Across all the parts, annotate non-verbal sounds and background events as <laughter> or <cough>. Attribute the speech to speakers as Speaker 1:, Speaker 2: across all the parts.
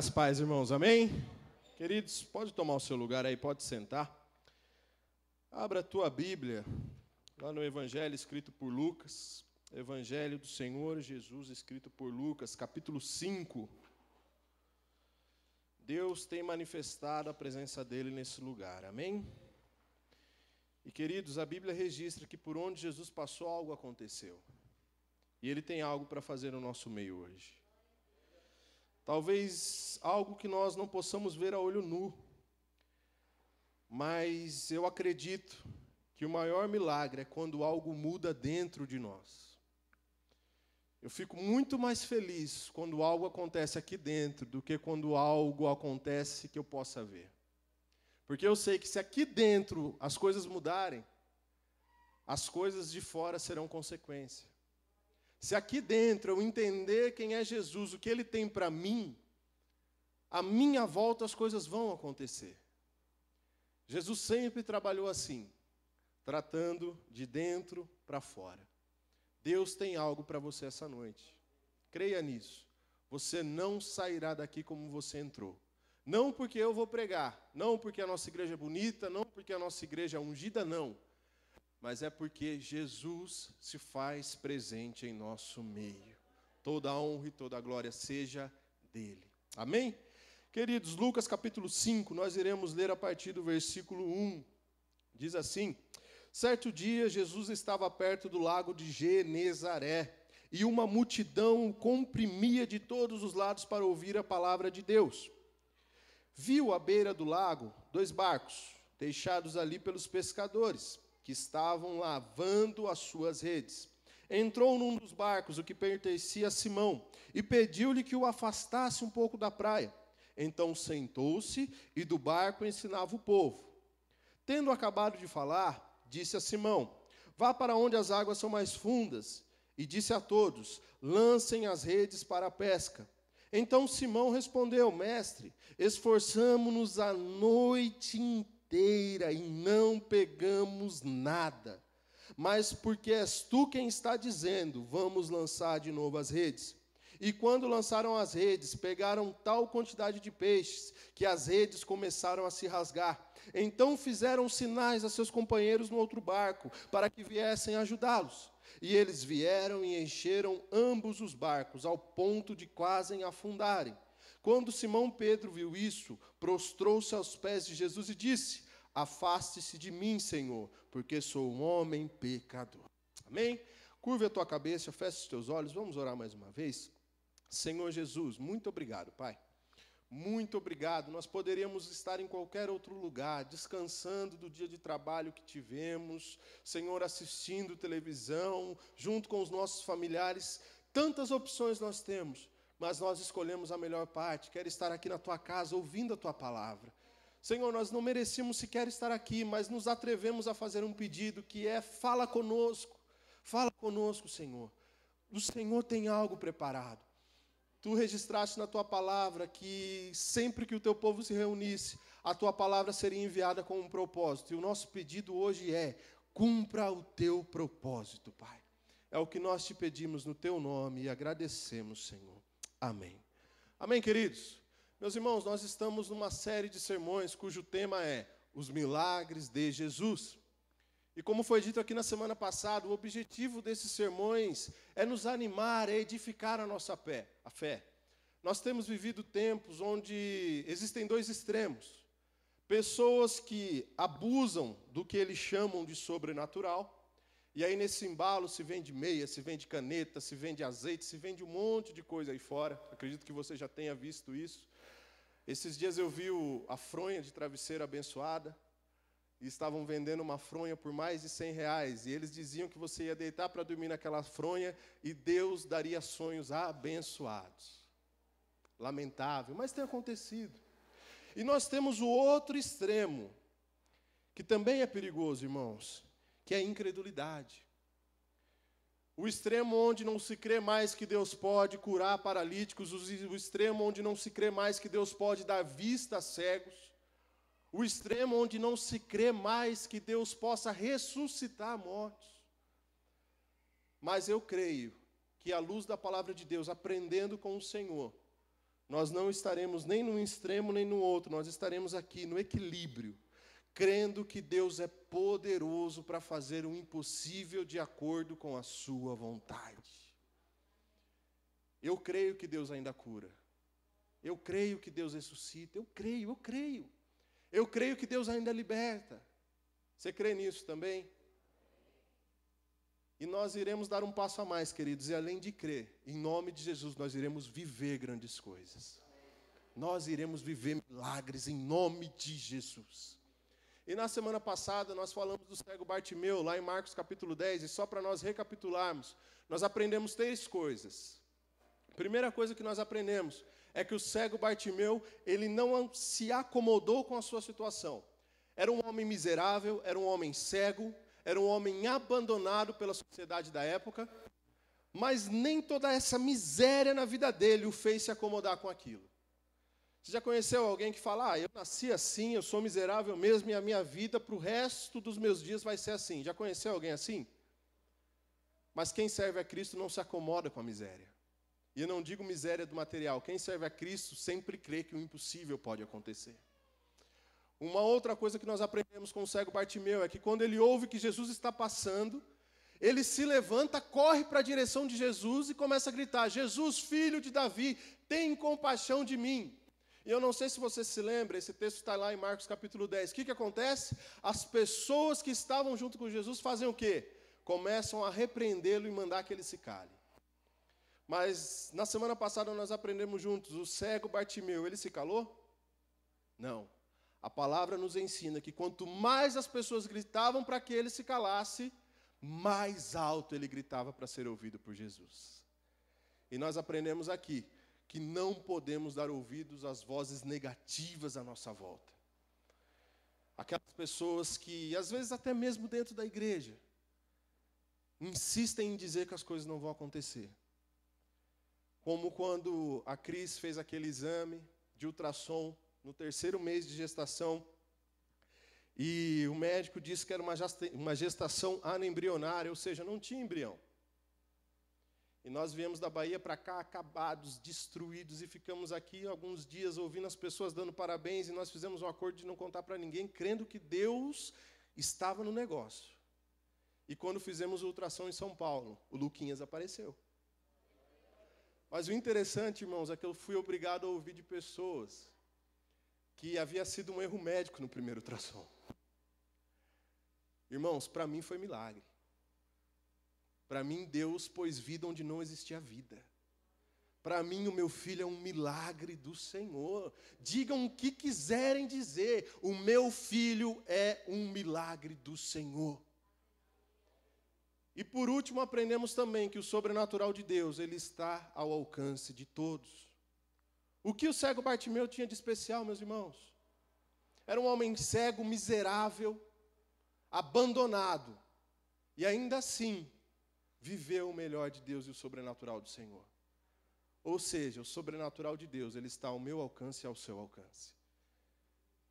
Speaker 1: As paz, irmãos, amém? Queridos, pode tomar o seu lugar aí, pode sentar. Abra a tua Bíblia, lá no Evangelho escrito por Lucas, Evangelho do Senhor Jesus escrito por Lucas, capítulo 5. Deus tem manifestado a presença dele nesse lugar, amém? E queridos, a Bíblia registra que por onde Jesus passou, algo aconteceu. E ele tem algo para fazer no nosso meio hoje. Talvez algo que nós não possamos ver a olho nu. Mas eu acredito que o maior milagre é quando algo muda dentro de nós. Eu fico muito mais feliz quando algo acontece aqui dentro do que quando algo acontece que eu possa ver. Porque eu sei que se aqui dentro as coisas mudarem, as coisas de fora serão consequência. Se aqui dentro eu entender quem é Jesus, o que ele tem para mim, à minha volta as coisas vão acontecer. Jesus sempre trabalhou assim, tratando de dentro para fora. Deus tem algo para você essa noite. Creia nisso. Você não sairá daqui como você entrou. Não porque eu vou pregar, não porque a nossa igreja é bonita, não porque a nossa igreja é ungida, não mas é porque Jesus se faz presente em nosso meio. Toda a honra e toda a glória seja dele. Amém? Queridos, Lucas capítulo 5, nós iremos ler a partir do versículo 1. Diz assim: Certo dia, Jesus estava perto do lago de Genezaré e uma multidão o comprimia de todos os lados para ouvir a palavra de Deus. Viu à beira do lago dois barcos, deixados ali pelos pescadores que estavam lavando as suas redes. Entrou num dos barcos, o que pertencia a Simão, e pediu-lhe que o afastasse um pouco da praia. Então sentou-se e do barco ensinava o povo. Tendo acabado de falar, disse a Simão: Vá para onde as águas são mais fundas. E disse a todos: Lancem as redes para a pesca. Então Simão respondeu: Mestre, esforçamo-nos a noite inteira inteira e não pegamos nada. Mas porque és tu quem está dizendo, vamos lançar de novo as redes. E quando lançaram as redes, pegaram tal quantidade de peixes que as redes começaram a se rasgar. Então fizeram sinais a seus companheiros no outro barco para que viessem ajudá-los. E eles vieram e encheram ambos os barcos, ao ponto de quase afundarem. Quando Simão Pedro viu isso, prostrou-se aos pés de Jesus e disse: Afaste-se de mim, Senhor, porque sou um homem pecador. Amém? Curva a tua cabeça, fecha os teus olhos, vamos orar mais uma vez. Senhor Jesus, muito obrigado, Pai. Muito obrigado. Nós poderíamos estar em qualquer outro lugar, descansando do dia de trabalho que tivemos, Senhor, assistindo televisão, junto com os nossos familiares. Tantas opções nós temos, mas nós escolhemos a melhor parte. Quero estar aqui na tua casa ouvindo a tua palavra. Senhor, nós não merecemos sequer estar aqui, mas nos atrevemos a fazer um pedido que é: fala conosco, fala conosco, Senhor. O Senhor tem algo preparado. Tu registraste na tua palavra que sempre que o teu povo se reunisse, a tua palavra seria enviada com um propósito. E o nosso pedido hoje é: cumpra o teu propósito, Pai. É o que nós te pedimos no teu nome e agradecemos, Senhor. Amém. Amém, queridos? Meus irmãos, nós estamos numa série de sermões cujo tema é Os Milagres de Jesus. E como foi dito aqui na semana passada, o objetivo desses sermões é nos animar, é edificar a nossa a fé. Nós temos vivido tempos onde existem dois extremos. Pessoas que abusam do que eles chamam de sobrenatural e aí nesse embalo se vende meia, se vende caneta, se vende azeite, se vende um monte de coisa aí fora. Acredito que você já tenha visto isso. Esses dias eu vi o, a fronha de travesseiro abençoada e estavam vendendo uma fronha por mais de 100 reais. E eles diziam que você ia deitar para dormir naquela fronha e Deus daria sonhos abençoados. Lamentável, mas tem acontecido. E nós temos o outro extremo, que também é perigoso, irmãos, que é a incredulidade. O extremo onde não se crê mais que Deus pode curar paralíticos, o extremo onde não se crê mais que Deus pode dar vista a cegos, o extremo onde não se crê mais que Deus possa ressuscitar mortos. Mas eu creio que, à luz da palavra de Deus, aprendendo com o Senhor, nós não estaremos nem num extremo nem no outro, nós estaremos aqui no equilíbrio crendo que Deus é poderoso para fazer o impossível de acordo com a sua vontade. Eu creio que Deus ainda cura. Eu creio que Deus ressuscita. Eu creio, eu creio. Eu creio que Deus ainda liberta. Você crê nisso também? E nós iremos dar um passo a mais, queridos, e além de crer, em nome de Jesus, nós iremos viver grandes coisas. Nós iremos viver milagres em nome de Jesus. E na semana passada nós falamos do cego Bartimeu, lá em Marcos capítulo 10, e só para nós recapitularmos, nós aprendemos três coisas. A primeira coisa que nós aprendemos é que o cego Bartimeu, ele não se acomodou com a sua situação. Era um homem miserável, era um homem cego, era um homem abandonado pela sociedade da época, mas nem toda essa miséria na vida dele o fez se acomodar com aquilo. Você já conheceu alguém que fala, ah, eu nasci assim, eu sou miserável mesmo e a minha vida para o resto dos meus dias vai ser assim? Já conheceu alguém assim? Mas quem serve a Cristo não se acomoda com a miséria. E eu não digo miséria do material. Quem serve a Cristo sempre crê que o impossível pode acontecer. Uma outra coisa que nós aprendemos com o cego Bartimeu é que quando ele ouve que Jesus está passando, ele se levanta, corre para a direção de Jesus e começa a gritar: Jesus, filho de Davi, tem compaixão de mim. E eu não sei se você se lembra, esse texto está lá em Marcos capítulo 10. O que, que acontece? As pessoas que estavam junto com Jesus fazem o quê? Começam a repreendê-lo e mandar que ele se cale. Mas na semana passada nós aprendemos juntos, o cego Bartimeu, ele se calou? Não. A palavra nos ensina que quanto mais as pessoas gritavam para que ele se calasse, mais alto ele gritava para ser ouvido por Jesus. E nós aprendemos aqui que não podemos dar ouvidos às vozes negativas à nossa volta. Aquelas pessoas que, às vezes até mesmo dentro da igreja, insistem em dizer que as coisas não vão acontecer. Como quando a Cris fez aquele exame de ultrassom no terceiro mês de gestação e o médico disse que era uma gestação anembrionária, ou seja, não tinha embrião. E nós viemos da Bahia para cá acabados, destruídos, e ficamos aqui alguns dias ouvindo as pessoas dando parabéns, e nós fizemos um acordo de não contar para ninguém, crendo que Deus estava no negócio. E quando fizemos ultrassom em São Paulo, o Luquinhas apareceu. Mas o interessante, irmãos, é que eu fui obrigado a ouvir de pessoas que havia sido um erro médico no primeiro ultrassom. Irmãos, para mim foi milagre. Para mim, Deus pôs vida onde não existia vida. Para mim, o meu filho é um milagre do Senhor. Digam o que quiserem dizer, o meu filho é um milagre do Senhor. E por último, aprendemos também que o sobrenatural de Deus, ele está ao alcance de todos. O que o cego Bartimeu tinha de especial, meus irmãos? Era um homem cego, miserável, abandonado. E ainda assim, viver o melhor de Deus e o sobrenatural do Senhor. Ou seja, o sobrenatural de Deus, ele está ao meu alcance e ao seu alcance.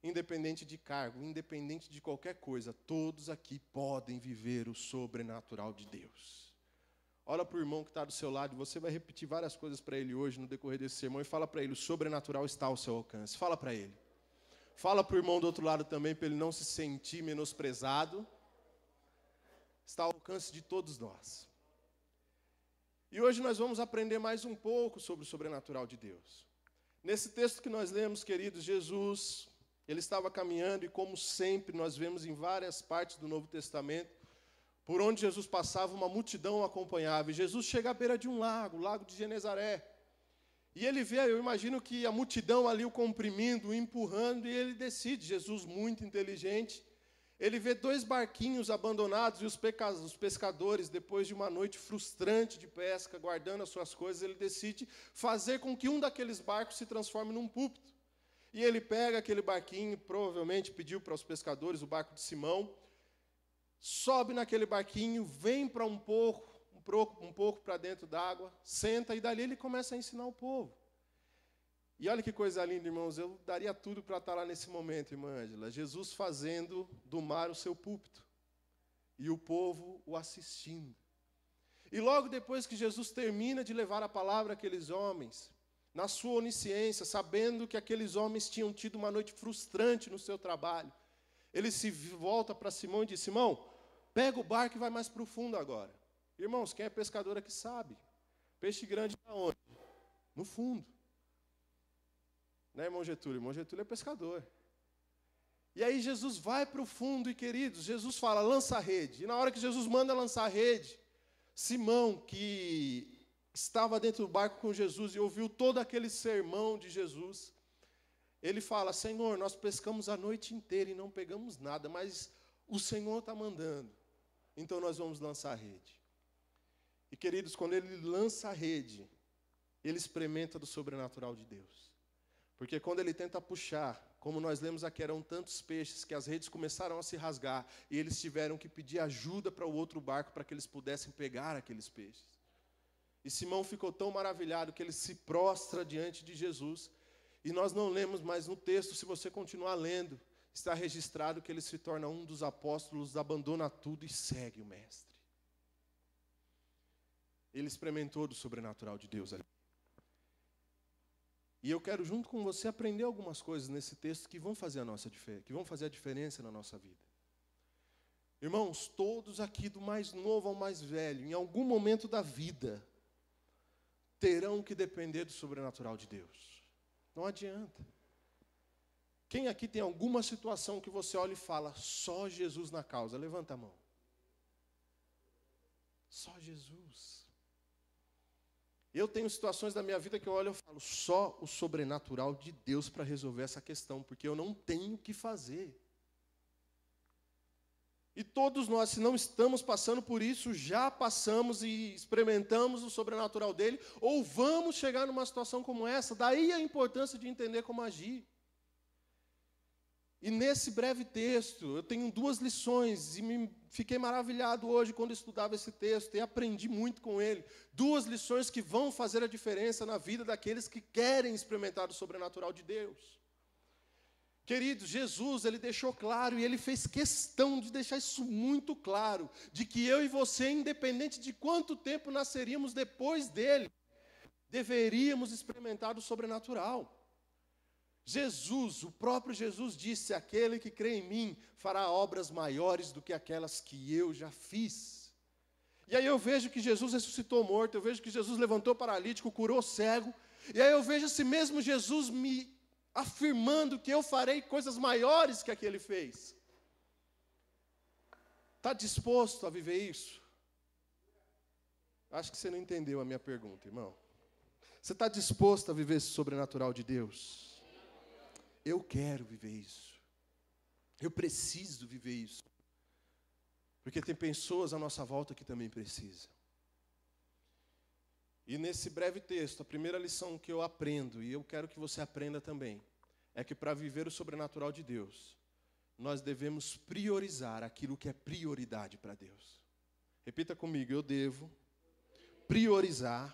Speaker 1: Independente de cargo, independente de qualquer coisa, todos aqui podem viver o sobrenatural de Deus. Olha para o irmão que está do seu lado, você vai repetir várias coisas para ele hoje no decorrer desse sermão e fala para ele: o sobrenatural está ao seu alcance. Fala para ele. Fala para o irmão do outro lado também, para ele não se sentir menosprezado. Está ao alcance de todos nós. E hoje nós vamos aprender mais um pouco sobre o sobrenatural de Deus. Nesse texto que nós lemos, queridos, Jesus, ele estava caminhando e, como sempre, nós vemos em várias partes do Novo Testamento, por onde Jesus passava, uma multidão o acompanhava. E Jesus chega à beira de um lago, o lago de Genezaré. E ele vê, eu imagino que a multidão ali o comprimindo, o empurrando, e ele decide, Jesus muito inteligente, ele vê dois barquinhos abandonados e os, pescadores, depois de uma noite frustrante de pesca, guardando as suas coisas, ele decide fazer com que um daqueles barcos se transforme num púlpito. E ele pega aquele barquinho, provavelmente pediu para os pescadores, o barco de Simão, sobe naquele barquinho, vem para um pouco, um pouco, um pouco para dentro d'água, senta e dali ele começa a ensinar o povo. E olha que coisa linda, irmãos, eu daria tudo para estar tá lá nesse momento, irmã Ângela. Jesus fazendo do mar o seu púlpito e o povo o assistindo. E logo depois que Jesus termina de levar a palavra àqueles homens, na sua onisciência, sabendo que aqueles homens tinham tido uma noite frustrante no seu trabalho, ele se volta para Simão e diz: Simão, pega o barco e vai mais para o fundo agora. Irmãos, quem é pescador que sabe. Peixe grande está onde? No fundo. Né, irmão Getúlio? Irmão Getúlio é pescador. E aí Jesus vai para o fundo, e queridos, Jesus fala, lança a rede. E na hora que Jesus manda lançar a rede, Simão, que estava dentro do barco com Jesus e ouviu todo aquele sermão de Jesus, ele fala: Senhor, nós pescamos a noite inteira e não pegamos nada, mas o Senhor está mandando, então nós vamos lançar a rede. E queridos, quando ele lança a rede, ele experimenta do sobrenatural de Deus. Porque quando ele tenta puxar, como nós lemos aqui, eram tantos peixes que as redes começaram a se rasgar e eles tiveram que pedir ajuda para o outro barco para que eles pudessem pegar aqueles peixes. E Simão ficou tão maravilhado que ele se prostra diante de Jesus. E nós não lemos, mas no texto, se você continuar lendo, está registrado que ele se torna um dos apóstolos, abandona tudo e segue o Mestre. Ele experimentou do sobrenatural de Deus ali. E eu quero, junto com você, aprender algumas coisas nesse texto que vão fazer a, nossa, que vão fazer a diferença na nossa vida. Irmãos, todos aqui, do mais novo ao mais velho, em algum momento da vida, terão que depender do sobrenatural de Deus. Não adianta. Quem aqui tem alguma situação que você olha e fala, só Jesus na causa? Levanta a mão. Só Jesus. Eu tenho situações da minha vida que eu olho e falo, só o sobrenatural de Deus para resolver essa questão, porque eu não tenho o que fazer. E todos nós, se não estamos passando por isso, já passamos e experimentamos o sobrenatural dele, ou vamos chegar numa situação como essa. Daí a importância de entender como agir. E nesse breve texto, eu tenho duas lições, e me fiquei maravilhado hoje quando estudava esse texto, e aprendi muito com ele. Duas lições que vão fazer a diferença na vida daqueles que querem experimentar o sobrenatural de Deus. Queridos, Jesus, ele deixou claro, e ele fez questão de deixar isso muito claro, de que eu e você, independente de quanto tempo nasceríamos depois dele, deveríamos experimentar o sobrenatural. Jesus, o próprio Jesus disse: Aquele que crê em mim fará obras maiores do que aquelas que eu já fiz. E aí eu vejo que Jesus ressuscitou morto, eu vejo que Jesus levantou paralítico, curou cego, e aí eu vejo esse mesmo Jesus me afirmando que eu farei coisas maiores que aquele fez. Está disposto a viver isso? Acho que você não entendeu a minha pergunta, irmão. Você está disposto a viver esse sobrenatural de Deus? Eu quero viver isso. Eu preciso viver isso. Porque tem pessoas à nossa volta que também precisam. E nesse breve texto, a primeira lição que eu aprendo, e eu quero que você aprenda também, é que para viver o sobrenatural de Deus, nós devemos priorizar aquilo que é prioridade para Deus. Repita comigo, eu devo priorizar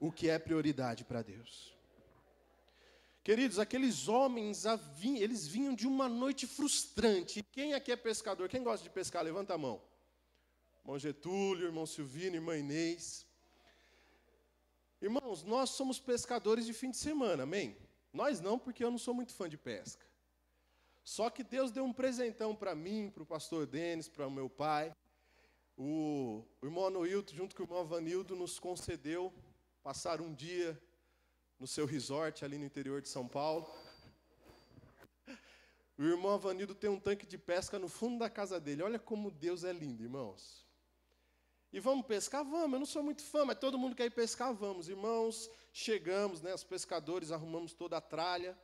Speaker 1: o que é prioridade para Deus. Queridos, aqueles homens, eles vinham de uma noite frustrante. Quem aqui é pescador? Quem gosta de pescar? Levanta a mão. Irmão Getúlio, irmão Silvino, irmã Inês. Irmãos, nós somos pescadores de fim de semana, amém? Nós não, porque eu não sou muito fã de pesca. Só que Deus deu um presentão para mim, para o pastor Denis, para o meu pai. O, irmão Anoilto, junto com o irmão Vanildo, nos concedeu passar um dia no seu resort ali no interior de São Paulo. O irmão Avanildo tem um tanque de pesca no fundo da casa dele. Olha como Deus é lindo, irmãos. E vamos pescar? Vamos. Eu não sou muito fã, mas todo mundo quer ir pescar, vamos. Irmãos, chegamos, né? Os pescadores arrumamos toda a tralha.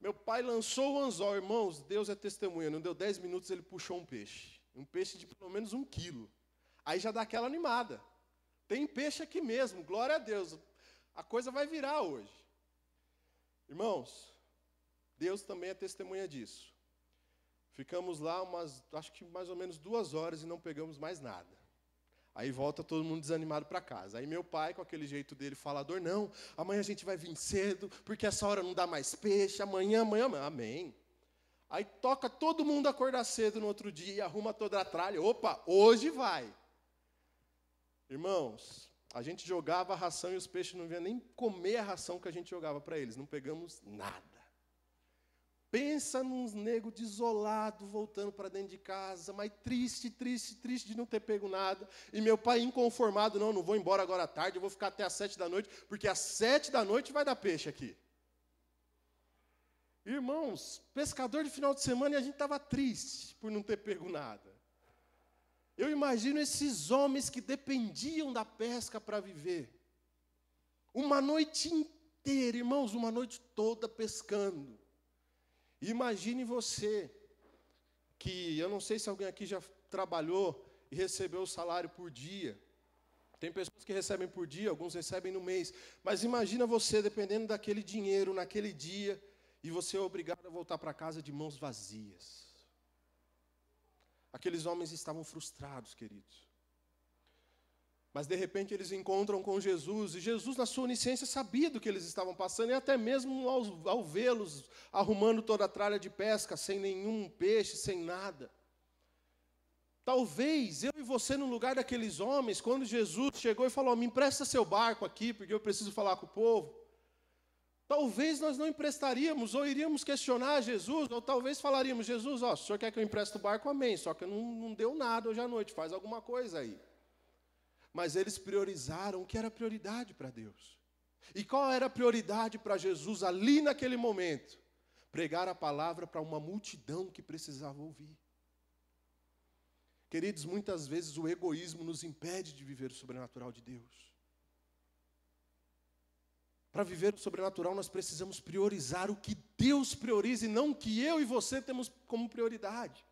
Speaker 1: Meu pai lançou o anzol, irmãos. Deus é testemunha. Não deu 10 minutos, ele puxou um peixe. Um peixe de pelo menos um quilo. Aí já dá aquela animada. Tem peixe aqui mesmo, glória a Deus a coisa vai virar hoje. Irmãos, Deus também é testemunha disso. Ficamos lá umas, acho que mais ou menos duas horas e não pegamos mais nada. Aí volta todo mundo desanimado para casa. Aí meu pai, com aquele jeito dele falador, não, amanhã a gente vai vir cedo, porque essa hora não dá mais peixe, amanhã, amanhã, amanhã. amém. Aí toca todo mundo acordar cedo no outro dia, arruma toda a tralha, opa, hoje vai. Irmãos, a gente jogava a ração e os peixes não vinham nem comer a ração que a gente jogava para eles, não pegamos nada. Pensa num nego desolado voltando para dentro de casa, mas triste, triste, triste de não ter pego nada. E meu pai inconformado, não, não vou embora agora à tarde, eu vou ficar até às sete da noite, porque às sete da noite vai dar peixe aqui. Irmãos, pescador de final de semana e a gente estava triste por não ter pego nada. Eu imagino esses homens que dependiam da pesca para viver. Uma noite inteira, irmãos, uma noite toda pescando. Imagine você, que eu não sei se alguém aqui já trabalhou e recebeu o salário por dia. Tem pessoas que recebem por dia, alguns recebem no mês. Mas imagina você dependendo daquele dinheiro naquele dia e você é obrigado a voltar para casa de mãos vazias. Aqueles homens estavam frustrados, queridos. Mas de repente eles encontram com Jesus, e Jesus, na sua onisciência, sabia do que eles estavam passando, e até mesmo ao, ao vê-los arrumando toda a tralha de pesca, sem nenhum peixe, sem nada. Talvez eu e você, no lugar daqueles homens, quando Jesus chegou e falou: Me empresta seu barco aqui, porque eu preciso falar com o povo. Talvez nós não emprestaríamos, ou iríamos questionar Jesus, ou talvez falaríamos: Jesus, ó, o senhor quer que eu empreste o barco? Amém. Só que não, não deu nada hoje à noite, faz alguma coisa aí. Mas eles priorizaram o que era prioridade para Deus. E qual era a prioridade para Jesus ali naquele momento? Pregar a palavra para uma multidão que precisava ouvir. Queridos, muitas vezes o egoísmo nos impede de viver o sobrenatural de Deus. Para viver o sobrenatural, nós precisamos priorizar o que Deus prioriza e não o que eu e você temos como prioridade.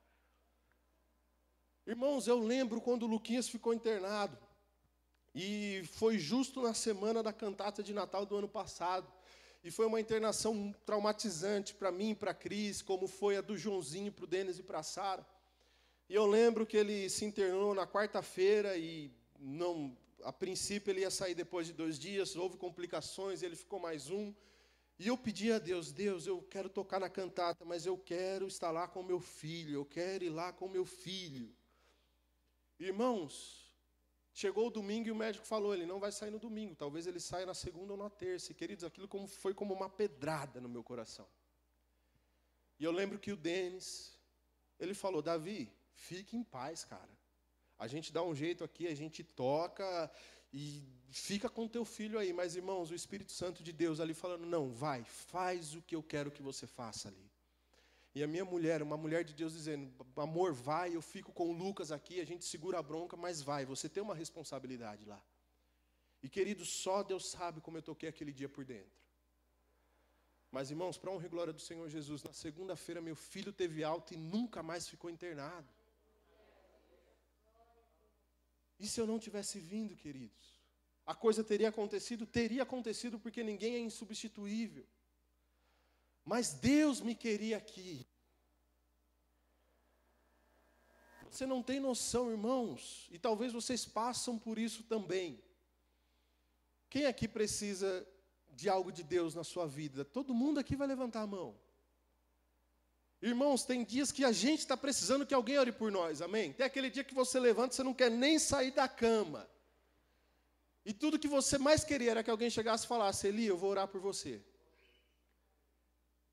Speaker 1: Irmãos, eu lembro quando o Luquinhas ficou internado, e foi justo na semana da cantata de Natal do ano passado. E foi uma internação traumatizante para mim, para a Cris, como foi a do Joãozinho, para o Denis e para a Sara. E eu lembro que ele se internou na quarta-feira e não a princípio ele ia sair depois de dois dias, houve complicações, ele ficou mais um. E eu pedi a Deus, Deus, eu quero tocar na cantata, mas eu quero estar lá com meu filho, eu quero ir lá com meu filho. Irmãos, chegou o domingo e o médico falou, ele não vai sair no domingo, talvez ele saia na segunda ou na terça. E, queridos, aquilo como, foi como uma pedrada no meu coração. E eu lembro que o Denis, ele falou, Davi, fique em paz, cara. A gente dá um jeito aqui, a gente toca e fica com teu filho aí. Mas, irmãos, o Espírito Santo de Deus ali falando: não, vai, faz o que eu quero que você faça ali. E a minha mulher, uma mulher de Deus, dizendo: amor, vai, eu fico com o Lucas aqui, a gente segura a bronca, mas vai, você tem uma responsabilidade lá. E querido, só Deus sabe como eu toquei aquele dia por dentro. Mas, irmãos, para honra e glória do Senhor Jesus, na segunda-feira meu filho teve alta e nunca mais ficou internado. E se eu não tivesse vindo, queridos? A coisa teria acontecido? Teria acontecido porque ninguém é insubstituível. Mas Deus me queria aqui. Você não tem noção, irmãos, e talvez vocês passam por isso também. Quem aqui precisa de algo de Deus na sua vida? Todo mundo aqui vai levantar a mão. Irmãos, tem dias que a gente está precisando que alguém ore por nós, amém? Tem aquele dia que você levanta, e você não quer nem sair da cama. E tudo que você mais queria era que alguém chegasse e falasse, Eli, eu vou orar por você.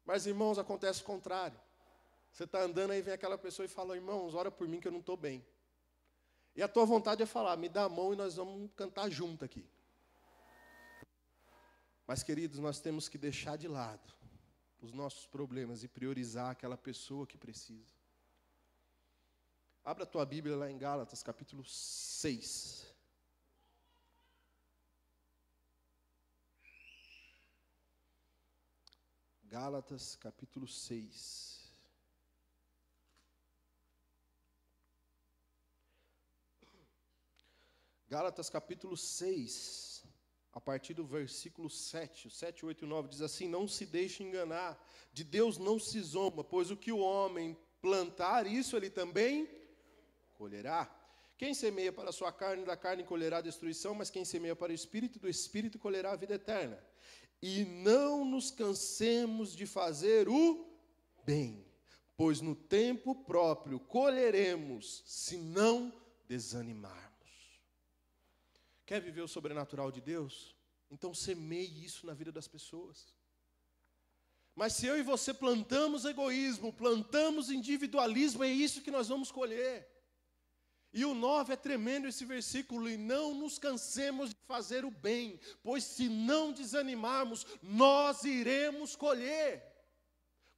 Speaker 1: Mas, irmãos, acontece o contrário. Você está andando aí, vem aquela pessoa e fala, irmãos, ora por mim que eu não estou bem. E a tua vontade é falar, me dá a mão e nós vamos cantar junto aqui. Mas, queridos, nós temos que deixar de lado os nossos problemas e priorizar aquela pessoa que precisa. Abra a tua Bíblia lá em Gálatas, capítulo 6. Gálatas, capítulo 6. Gálatas capítulo 6, a partir do versículo 7, 7, 8 e 9, diz assim: Não se deixe enganar, de Deus não se zomba, pois o que o homem plantar, isso ele também colherá. Quem semeia para a sua carne, da carne colherá destruição, mas quem semeia para o espírito, do espírito colherá a vida eterna. E não nos cansemos de fazer o bem, pois no tempo próprio colheremos, se não desanimarmos. Quer viver o sobrenatural de Deus? Então semeie isso na vida das pessoas. Mas se eu e você plantamos egoísmo, plantamos individualismo, é isso que nós vamos colher. E o 9 é tremendo esse versículo, e não nos cansemos de fazer o bem, pois se não desanimarmos, nós iremos colher.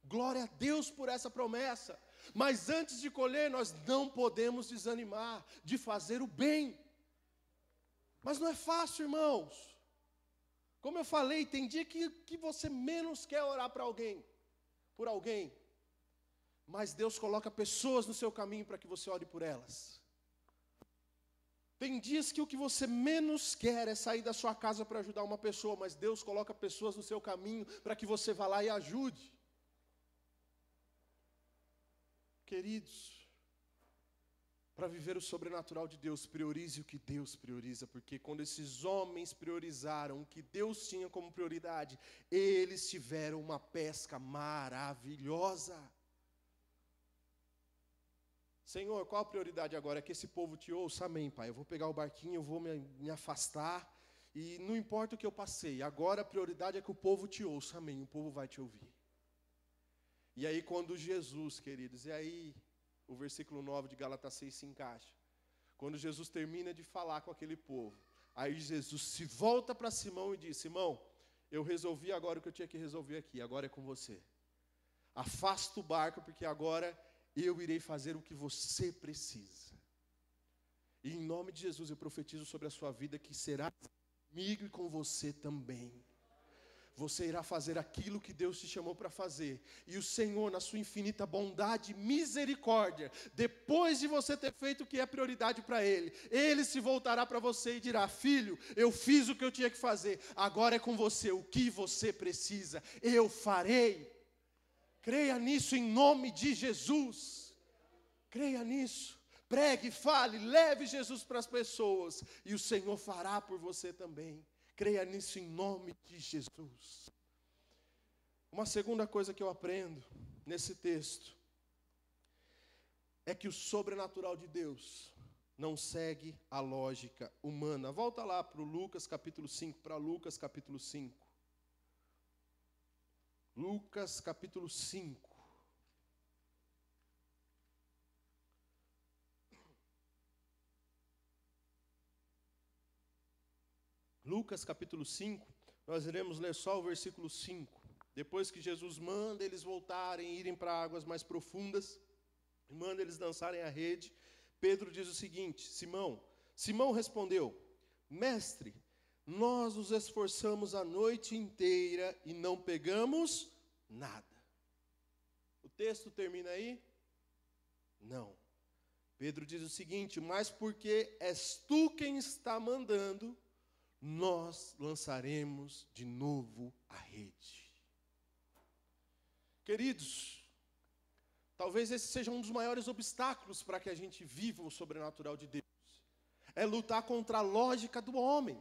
Speaker 1: Glória a Deus por essa promessa. Mas antes de colher, nós não podemos desanimar de fazer o bem. Mas não é fácil, irmãos. Como eu falei, tem dia que, que você menos quer orar para alguém, por alguém. Mas Deus coloca pessoas no seu caminho para que você ore por elas. Tem dias que o que você menos quer é sair da sua casa para ajudar uma pessoa, mas Deus coloca pessoas no seu caminho para que você vá lá e ajude. Queridos, para viver o sobrenatural de Deus, priorize o que Deus prioriza, porque quando esses homens priorizaram o que Deus tinha como prioridade, eles tiveram uma pesca maravilhosa. Senhor, qual a prioridade agora? É que esse povo te ouça? Amém, Pai. Eu vou pegar o barquinho, eu vou me, me afastar, e não importa o que eu passei, agora a prioridade é que o povo te ouça. Amém. O povo vai te ouvir. E aí, quando Jesus, queridos, e aí o versículo 9 de Gálatas 6 se encaixa. Quando Jesus termina de falar com aquele povo, aí Jesus se volta para Simão e diz: Simão, eu resolvi agora o que eu tinha que resolver aqui, agora é com você. Afasta o barco, porque agora eu irei fazer o que você precisa. E em nome de Jesus eu profetizo sobre a sua vida que será comigo e com você também você irá fazer aquilo que Deus te chamou para fazer. E o Senhor, na sua infinita bondade e misericórdia, depois de você ter feito o que é prioridade para Ele, Ele se voltará para você e dirá: Filho, eu fiz o que eu tinha que fazer, agora é com você o que você precisa, eu farei. Creia nisso em nome de Jesus. Creia nisso. Pregue, fale, leve Jesus para as pessoas, e o Senhor fará por você também. Creia nisso em nome de Jesus. Uma segunda coisa que eu aprendo nesse texto é que o sobrenatural de Deus não segue a lógica humana. Volta lá para Lucas capítulo 5, para Lucas capítulo 5. Lucas capítulo 5. Lucas capítulo 5, nós iremos ler só o versículo 5. Depois que Jesus manda eles voltarem, irem para águas mais profundas, manda eles dançarem a rede, Pedro diz o seguinte: Simão, Simão respondeu: Mestre, nós nos esforçamos a noite inteira e não pegamos nada. O texto termina aí? Não. Pedro diz o seguinte: Mas porque és tu quem está mandando, nós lançaremos de novo a rede. Queridos, talvez esse seja um dos maiores obstáculos para que a gente viva o sobrenatural de Deus. É lutar contra a lógica do homem.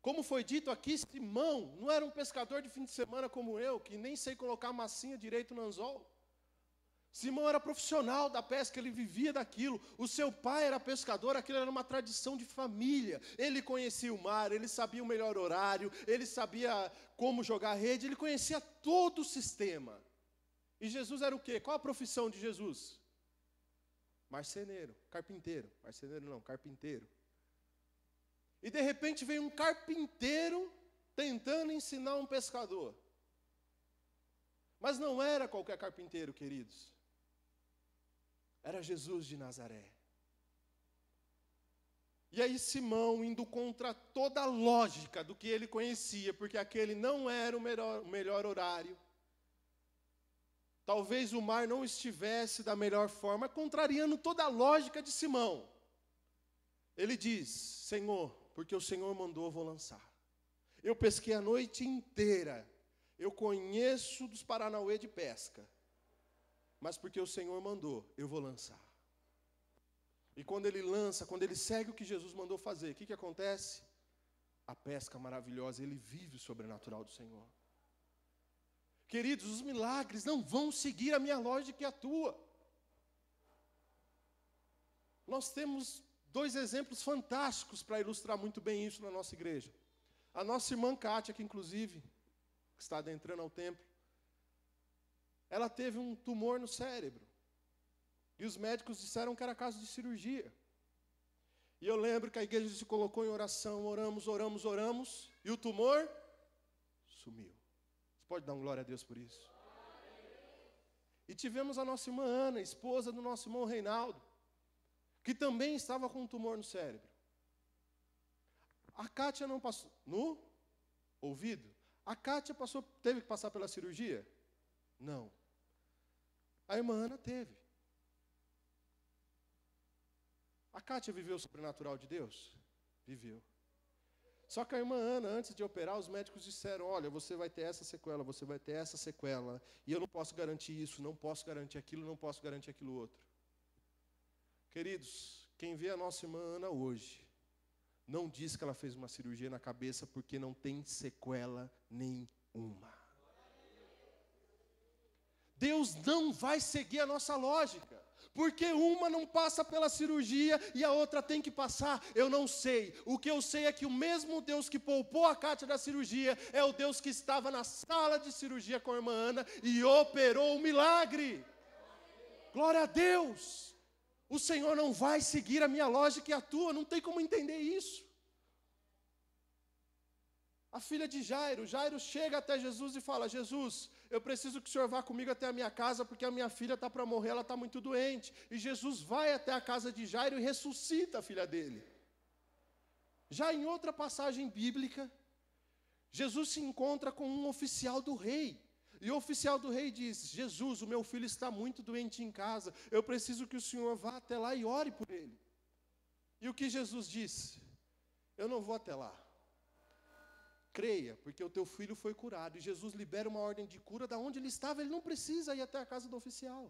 Speaker 1: Como foi dito aqui, Simão não era um pescador de fim de semana como eu, que nem sei colocar massinha direito no anzol. Simão era profissional da pesca, ele vivia daquilo. O seu pai era pescador, aquilo era uma tradição de família. Ele conhecia o mar, ele sabia o melhor horário, ele sabia como jogar rede, ele conhecia todo o sistema. E Jesus era o quê? Qual a profissão de Jesus? Marceneiro, carpinteiro. Marceneiro não, carpinteiro. E de repente vem um carpinteiro tentando ensinar um pescador. Mas não era qualquer carpinteiro, queridos era Jesus de Nazaré. E aí Simão indo contra toda a lógica do que ele conhecia, porque aquele não era o melhor, o melhor horário. Talvez o mar não estivesse da melhor forma, contrariando toda a lógica de Simão. Ele diz: Senhor, porque o Senhor mandou, eu vou lançar. Eu pesquei a noite inteira. Eu conheço dos Paranauê de pesca mas porque o Senhor mandou, eu vou lançar. E quando ele lança, quando ele segue o que Jesus mandou fazer, o que, que acontece? A pesca maravilhosa, ele vive o sobrenatural do Senhor. Queridos, os milagres não vão seguir a minha lógica e a tua. Nós temos dois exemplos fantásticos para ilustrar muito bem isso na nossa igreja. A nossa irmã Kátia, que inclusive está adentrando ao templo, ela teve um tumor no cérebro. E os médicos disseram que era caso de cirurgia. E eu lembro que a igreja se colocou em oração, oramos, oramos, oramos, e o tumor sumiu. Você pode dar um glória a Deus por isso? E tivemos a nossa irmã Ana, esposa do nosso irmão Reinaldo, que também estava com um tumor no cérebro. A Kátia não passou. No ouvido? A Kátia passou, teve que passar pela cirurgia? Não. A irmã Ana teve. A Kátia viveu o sobrenatural de Deus? Viveu. Só que a irmã Ana, antes de operar, os médicos disseram: olha, você vai ter essa sequela, você vai ter essa sequela, e eu não posso garantir isso, não posso garantir aquilo, não posso garantir aquilo outro. Queridos, quem vê a nossa irmã Ana hoje, não diz que ela fez uma cirurgia na cabeça porque não tem sequela nenhuma. Deus não vai seguir a nossa lógica. Porque uma não passa pela cirurgia e a outra tem que passar, eu não sei. O que eu sei é que o mesmo Deus que poupou a Cátia da cirurgia é o Deus que estava na sala de cirurgia com a irmã Ana e operou o um milagre. Glória a Deus! O Senhor não vai seguir a minha lógica e a tua, não tem como entender isso. A filha de Jairo, Jairo chega até Jesus e fala: Jesus, eu preciso que o senhor vá comigo até a minha casa, porque a minha filha está para morrer, ela está muito doente. E Jesus vai até a casa de Jairo e ressuscita a filha dele. Já em outra passagem bíblica, Jesus se encontra com um oficial do rei. E o oficial do rei diz: Jesus, o meu filho está muito doente em casa, eu preciso que o senhor vá até lá e ore por ele. E o que Jesus disse? Eu não vou até lá creia, porque o teu filho foi curado. E Jesus libera uma ordem de cura da onde ele estava, ele não precisa ir até a casa do oficial.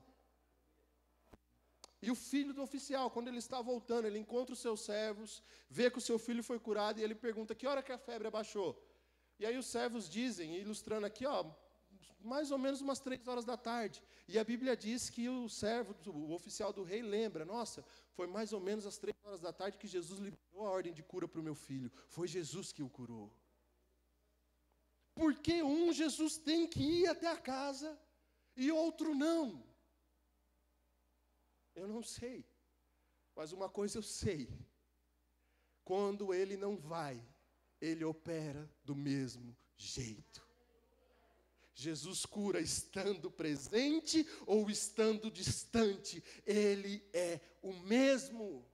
Speaker 1: E o filho do oficial, quando ele está voltando, ele encontra os seus servos, vê que o seu filho foi curado e ele pergunta: "Que hora que a febre abaixou?" E aí os servos dizem, ilustrando aqui, ó, mais ou menos umas três horas da tarde. E a Bíblia diz que o servo, o oficial do rei, lembra: nossa, foi mais ou menos às três horas da tarde que Jesus liberou a ordem de cura para o meu filho. Foi Jesus que o curou porque um Jesus tem que ir até a casa e outro não. Eu não sei, mas uma coisa eu sei: quando ele não vai, ele opera do mesmo jeito. Jesus cura estando presente ou estando distante, ele é o mesmo.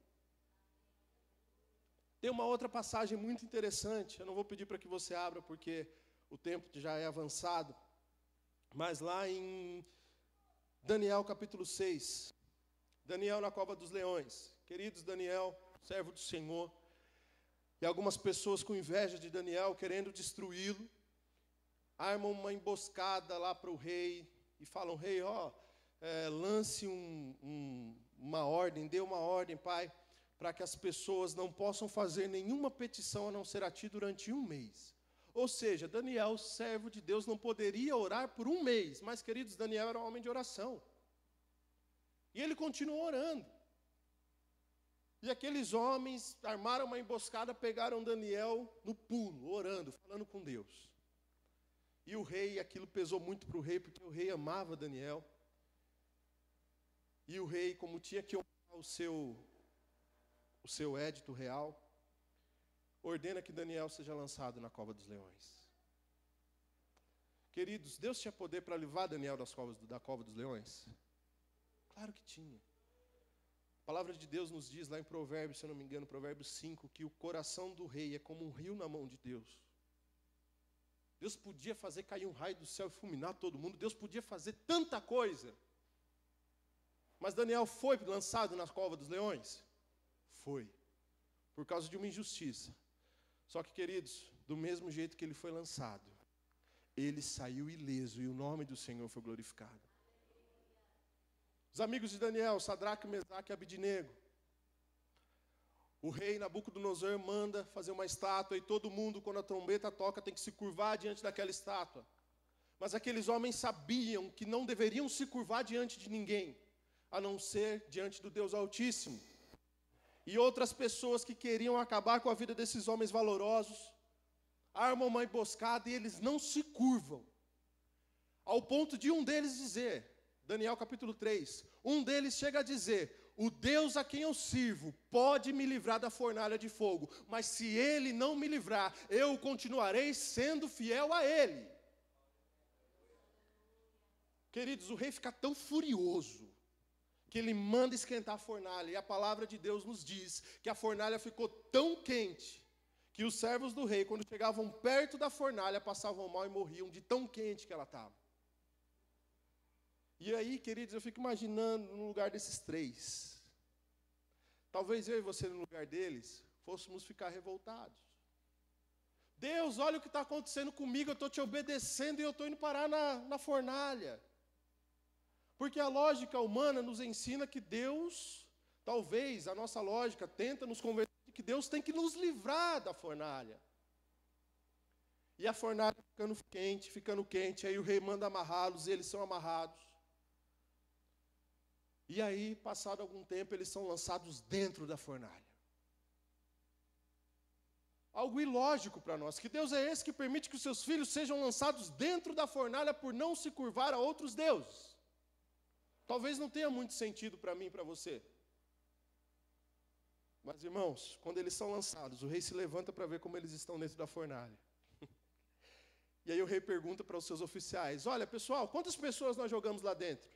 Speaker 1: Tem uma outra passagem muito interessante, eu não vou pedir para que você abra, porque o tempo já é avançado. Mas lá em Daniel capítulo 6, Daniel na cova dos leões. Queridos Daniel, servo do Senhor, e algumas pessoas com inveja de Daniel, querendo destruí-lo, armam uma emboscada lá para o rei e falam: Rei, ó, é, lance um, um, uma ordem, dê uma ordem, pai, para que as pessoas não possam fazer nenhuma petição a não ser a ti durante um mês. Ou seja, Daniel, servo de Deus, não poderia orar por um mês. Mas, queridos, Daniel era um homem de oração. E ele continuou orando. E aqueles homens armaram uma emboscada, pegaram Daniel no pulo, orando, falando com Deus. E o rei, aquilo pesou muito para o rei, porque o rei amava Daniel. E o rei, como tinha que honrar o seu, o seu édito real, ordena que Daniel seja lançado na cova dos leões. Queridos, Deus tinha poder para levar Daniel das covas, da cova dos leões? Claro que tinha. A palavra de Deus nos diz lá em Provérbios, se eu não me engano, Provérbios 5, que o coração do rei é como um rio na mão de Deus. Deus podia fazer cair um raio do céu e fulminar todo mundo, Deus podia fazer tanta coisa. Mas Daniel foi lançado na cova dos leões? Foi. Por causa de uma injustiça. Só que, queridos, do mesmo jeito que ele foi lançado, ele saiu ileso e o nome do Senhor foi glorificado. Os amigos de Daniel, Sadraque, Mesaque e Abidinego. O rei Nabucodonosor manda fazer uma estátua e todo mundo, quando a trombeta toca, tem que se curvar diante daquela estátua. Mas aqueles homens sabiam que não deveriam se curvar diante de ninguém, a não ser diante do Deus Altíssimo e outras pessoas que queriam acabar com a vida desses homens valorosos, armam ah, uma emboscada e eles não se curvam. Ao ponto de um deles dizer, Daniel capítulo 3, um deles chega a dizer: o Deus a quem eu sirvo pode me livrar da fornalha de fogo, mas se ele não me livrar, eu continuarei sendo fiel a ele. Queridos, o rei fica tão furioso que ele manda esquentar a fornalha, e a palavra de Deus nos diz que a fornalha ficou tão quente que os servos do rei, quando chegavam perto da fornalha, passavam mal e morriam de tão quente que ela estava. E aí, queridos, eu fico imaginando no lugar desses três. Talvez eu e você, no lugar deles, fôssemos ficar revoltados. Deus, olha o que está acontecendo comigo, eu estou te obedecendo e eu estou indo parar na, na fornalha. Porque a lógica humana nos ensina que Deus, talvez a nossa lógica tenta nos convencer de que Deus tem que nos livrar da fornalha. E a fornalha ficando quente, ficando quente, aí o rei manda amarrá-los e eles são amarrados. E aí, passado algum tempo, eles são lançados dentro da fornalha. Algo ilógico para nós. Que Deus é esse que permite que os seus filhos sejam lançados dentro da fornalha por não se curvar a outros deuses? Talvez não tenha muito sentido para mim e para você. Mas, irmãos, quando eles são lançados, o rei se levanta para ver como eles estão dentro da fornalha. <laughs> E aí o rei pergunta para os seus oficiais: Olha, pessoal, quantas pessoas nós jogamos lá dentro?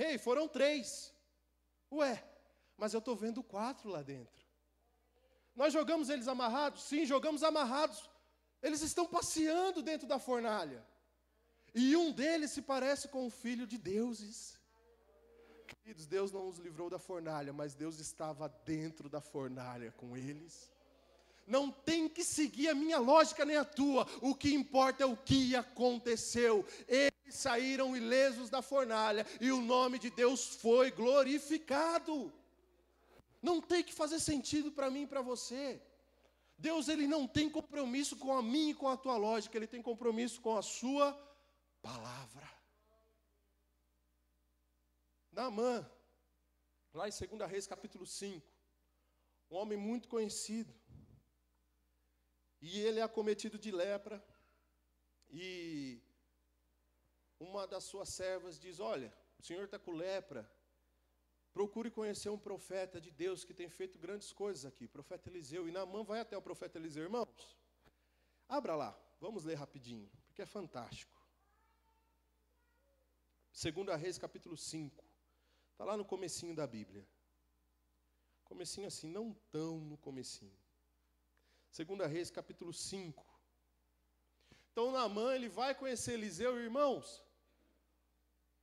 Speaker 1: Rei, foram três. Ué, mas eu estou vendo quatro lá dentro. Nós jogamos eles amarrados? Sim, jogamos amarrados. Eles estão passeando dentro da fornalha. E um deles se parece com o filho de deuses. Queridos, Deus não os livrou da fornalha, mas Deus estava dentro da fornalha com eles. Não tem que seguir a minha lógica nem a tua. O que importa é o que aconteceu. Eles saíram ilesos da fornalha e o nome de Deus foi glorificado. Não tem que fazer sentido para mim e para você. Deus ele não tem compromisso com a minha e com a tua lógica, ele tem compromisso com a sua palavra. Naamã, lá em 2 Reis capítulo 5, um homem muito conhecido, e ele é acometido de lepra, e uma das suas servas diz: Olha, o senhor está com lepra, procure conhecer um profeta de Deus que tem feito grandes coisas aqui, profeta Eliseu. E Naamã vai até o profeta Eliseu, irmãos. Abra lá, vamos ler rapidinho, porque é fantástico. 2 Reis capítulo 5. Está lá no comecinho da Bíblia. Comecinho assim, não tão no comecinho. Segunda Reis, capítulo 5. Então Naamã, ele vai conhecer Eliseu, irmãos.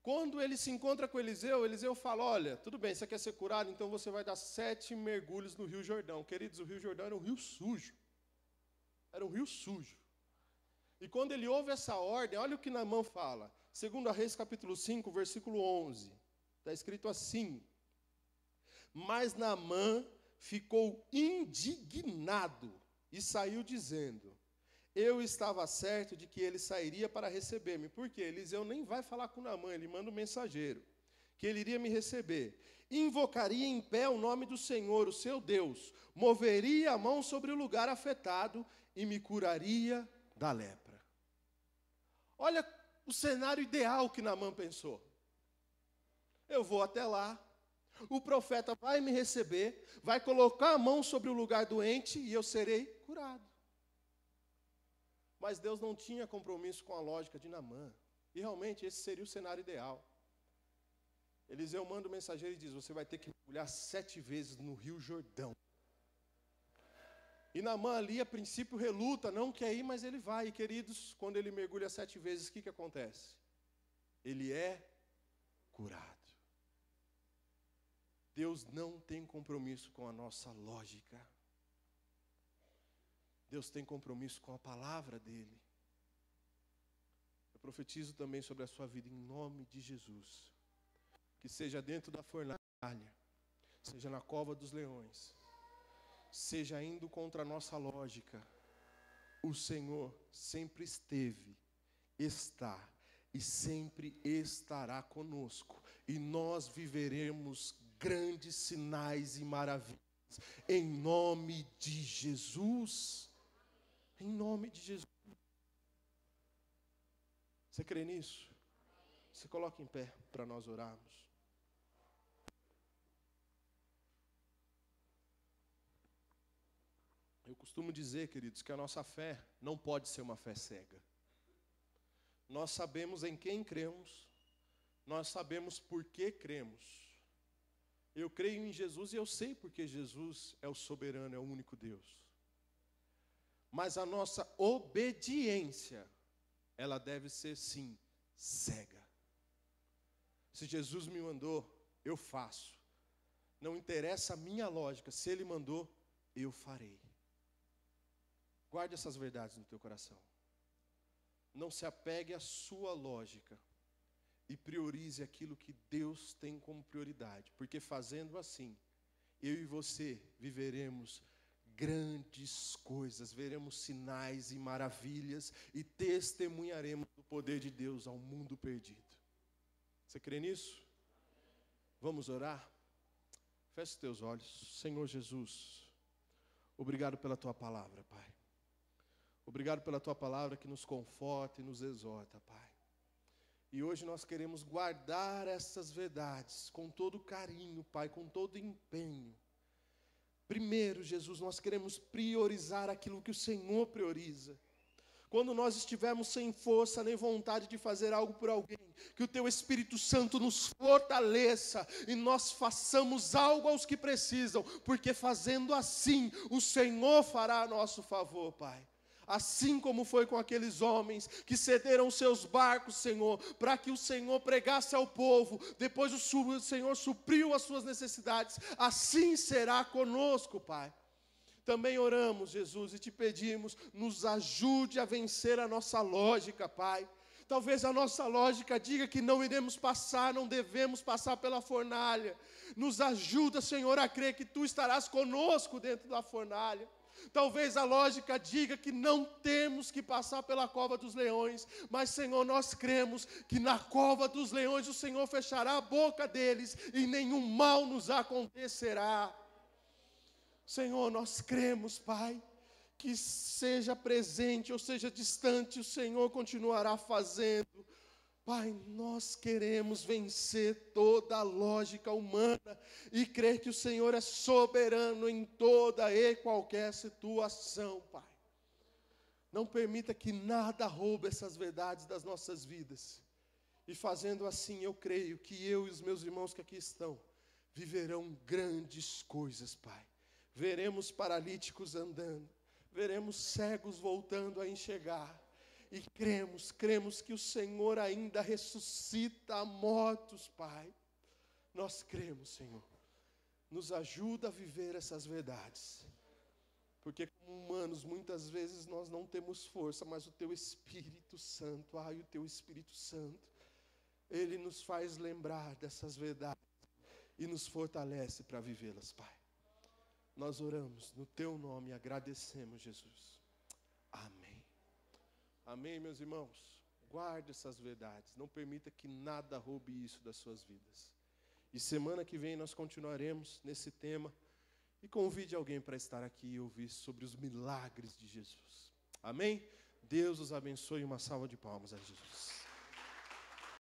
Speaker 1: Quando ele se encontra com Eliseu, Eliseu fala: Olha, tudo bem, você quer ser curado, então você vai dar sete mergulhos no Rio Jordão. Queridos, o Rio Jordão era um rio sujo. Era um rio sujo. E quando ele ouve essa ordem, olha o que Naamã fala. Segunda Reis capítulo 5, versículo 11. Está escrito assim. Mas Naamã ficou indignado e saiu dizendo: Eu estava certo de que ele sairia para receber-me. Porque Eliseu nem vai falar com Naamã, ele manda um mensageiro que ele iria me receber. Invocaria em pé o nome do Senhor, o seu Deus, moveria a mão sobre o lugar afetado e me curaria da lepra. Olha o cenário ideal que Naamã pensou. Eu vou até lá. O profeta vai me receber, vai colocar a mão sobre o lugar doente e eu serei curado. Mas Deus não tinha compromisso com a lógica de Namã. E realmente esse seria o cenário ideal. Eliseu manda o mensageiro e diz: Você vai ter que mergulhar sete vezes no rio Jordão. E Namã ali, a princípio, reluta, não quer ir, mas ele vai. E queridos, quando ele mergulha sete vezes, o que, que acontece? Ele é curado. Deus não tem compromisso com a nossa lógica. Deus tem compromisso com a palavra dele. Eu profetizo também sobre a sua vida em nome de Jesus. Que seja dentro da fornalha, seja na cova dos leões, seja indo contra a nossa lógica, o Senhor sempre esteve, está e sempre estará conosco, e nós viveremos grandes sinais e maravilhas. Em nome de Jesus. Em nome de Jesus. Você crê nisso? Se coloca em pé para nós orarmos. Eu costumo dizer, queridos, que a nossa fé não pode ser uma fé cega. Nós sabemos em quem cremos, nós sabemos por que cremos, eu creio em Jesus e eu sei porque Jesus é o soberano, é o único Deus. Mas a nossa obediência, ela deve ser sim cega. Se Jesus me mandou, eu faço. Não interessa a minha lógica, se ele mandou, eu farei. Guarde essas verdades no teu coração. Não se apegue à sua lógica, e priorize aquilo que Deus tem como prioridade, porque fazendo assim, eu e você viveremos grandes coisas, veremos sinais e maravilhas e testemunharemos do poder de Deus ao mundo perdido. Você crê nisso? Vamos orar? Feche os teus olhos. Senhor Jesus, obrigado pela tua palavra, Pai. Obrigado pela tua palavra que nos conforta e nos exorta, Pai. E hoje nós queremos guardar essas verdades com todo carinho, Pai, com todo empenho. Primeiro, Jesus, nós queremos priorizar aquilo que o Senhor prioriza. Quando nós estivermos sem força nem vontade de fazer algo por alguém, que o Teu Espírito Santo nos fortaleça e nós façamos algo aos que precisam, porque fazendo assim, o Senhor fará a nosso favor, Pai assim como foi com aqueles homens que cederam seus barcos, Senhor, para que o Senhor pregasse ao povo, depois o Senhor supriu as suas necessidades, assim será conosco, Pai. Também oramos, Jesus, e te pedimos, nos ajude a vencer a nossa lógica, Pai. Talvez a nossa lógica diga que não iremos passar, não devemos passar pela fornalha. Nos ajuda, Senhor, a crer que tu estarás conosco dentro da fornalha. Talvez a lógica diga que não temos que passar pela cova dos leões, mas, Senhor, nós cremos que na cova dos leões o Senhor fechará a boca deles e nenhum mal nos acontecerá. Senhor, nós cremos, Pai, que seja presente ou seja distante, o Senhor continuará fazendo Pai, nós queremos vencer toda a lógica humana e crer que o Senhor é soberano em toda e qualquer situação, Pai. Não permita que nada roube essas verdades das nossas vidas. E fazendo assim, eu creio que eu e os meus irmãos que aqui estão viverão grandes coisas, Pai. Veremos paralíticos andando, veremos cegos voltando a enxergar e cremos, cremos que o Senhor ainda ressuscita mortos, Pai. Nós cremos, Senhor. Nos ajuda a viver essas verdades. Porque como humanos, muitas vezes nós não temos força, mas o teu Espírito Santo, ai, o teu Espírito Santo, ele nos faz lembrar dessas verdades e nos fortalece para vivê-las, Pai. Nós oramos no teu nome e agradecemos, Jesus. Amém, meus irmãos? Guarde essas verdades, não permita que nada roube isso das suas vidas. E semana que vem nós continuaremos nesse tema. E convide alguém para estar aqui e ouvir sobre os milagres de Jesus. Amém? Deus os abençoe. Uma salva de palmas a Jesus.